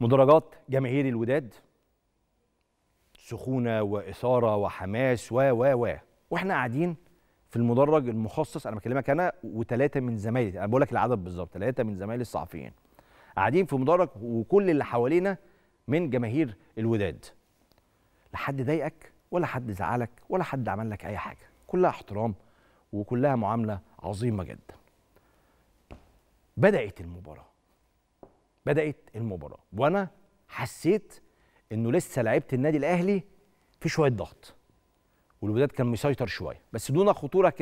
مدرجات جماهير الوداد سخونه واثاره وحماس و و و واحنا قاعدين في المدرج المخصص انا بكلمك انا وثلاثه من زمايلي انا بقول لك العدد بالظبط ثلاثه من زمايلي الصحفيين قاعدين في مدرج وكل اللي حوالينا من جماهير الوداد لا حد ضايقك ولا حد زعلك ولا حد عمل لك اي حاجه كلها احترام وكلها معامله عظيمه جدا بدات المباراه بدات المباراه وانا حسيت انه لسه لعيبه النادي الاهلي في شويه ضغط والوداد كان مسيطر شويه بس دون خطوره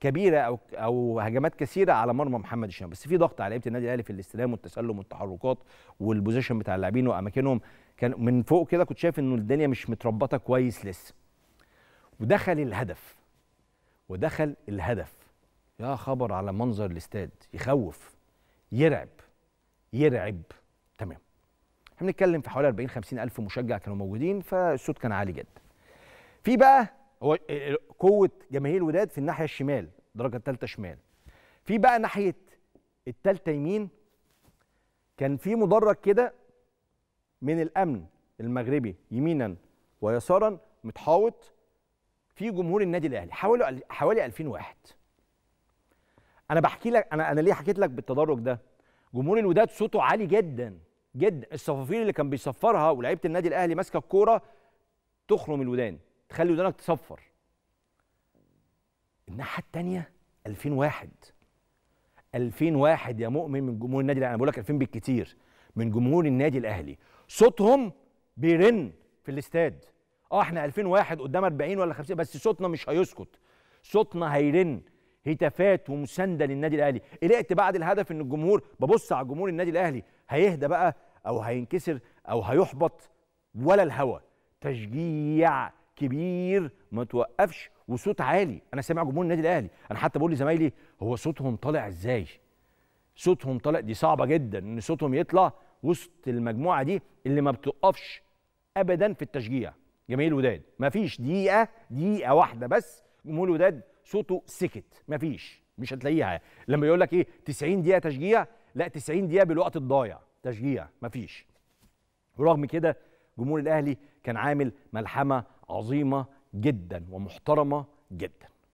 كبيره او او هجمات كثيره على مرمى محمد الشناوي بس في ضغط على لعيبه النادي الاهلي في الاستلام والتسلم والتحركات والبوزيشن بتاع اللاعبين واماكنهم كان من فوق كده كنت شايف انه الدنيا مش متربطه كويس لسه ودخل الهدف ودخل الهدف يا خبر على منظر الاستاد يخوف يرعب يرعب تمام احنا بنتكلم في حوالي 40 50 الف مشجع كانوا موجودين فالصوت كان عالي جدا في بقى هو قوه جماهير الوداد في الناحيه الشمال الدرجه الثالثه شمال في بقى ناحيه الثالثه يمين كان في مدرج كده من الامن المغربي يمينا ويسارا متحاوط في جمهور النادي الاهلي حوالي حوالي 2000 واحد انا بحكي لك انا انا ليه حكيت لك بالتدرج ده جمهور الوداد صوته عالي جدا جدا الصفافير اللي كان بيصفرها ولاعيبه النادي الاهلي ماسكه الكوره تخرم الودان تخلي ودانك تصفر الناحيه الثانيه 2001 2001 يا مؤمن من جمهور النادي الاهلي انا بقول لك 2000 بالكتير من جمهور النادي الاهلي صوتهم بيرن في الاستاد اه احنا 2001 قدام 40 ولا 50 بس صوتنا مش هيسكت صوتنا هيرن هتافات ومسانده للنادي الاهلي قلقت بعد الهدف ان الجمهور ببص على جمهور النادي الاهلي هيهدى بقى او هينكسر او هيحبط ولا الهوى تشجيع كبير ما توقفش وصوت عالي انا سامع جمهور النادي الاهلي انا حتى بقول لزمايلي هو صوتهم طالع ازاي صوتهم طالع دي صعبه جدا ان صوتهم يطلع وسط المجموعه دي اللي ما بتوقفش ابدا في التشجيع جماهير الوداد ما فيش دقيقه دقيقه واحده بس جمهور الوداد صوته سكت مفيش مش هتلاقيها لما يقول لك ايه 90 دقيقه تشجيع لا 90 دقيقه بالوقت الضايع تشجيع مفيش ورغم كده جمهور الاهلي كان عامل ملحمه عظيمه جدا ومحترمه جدا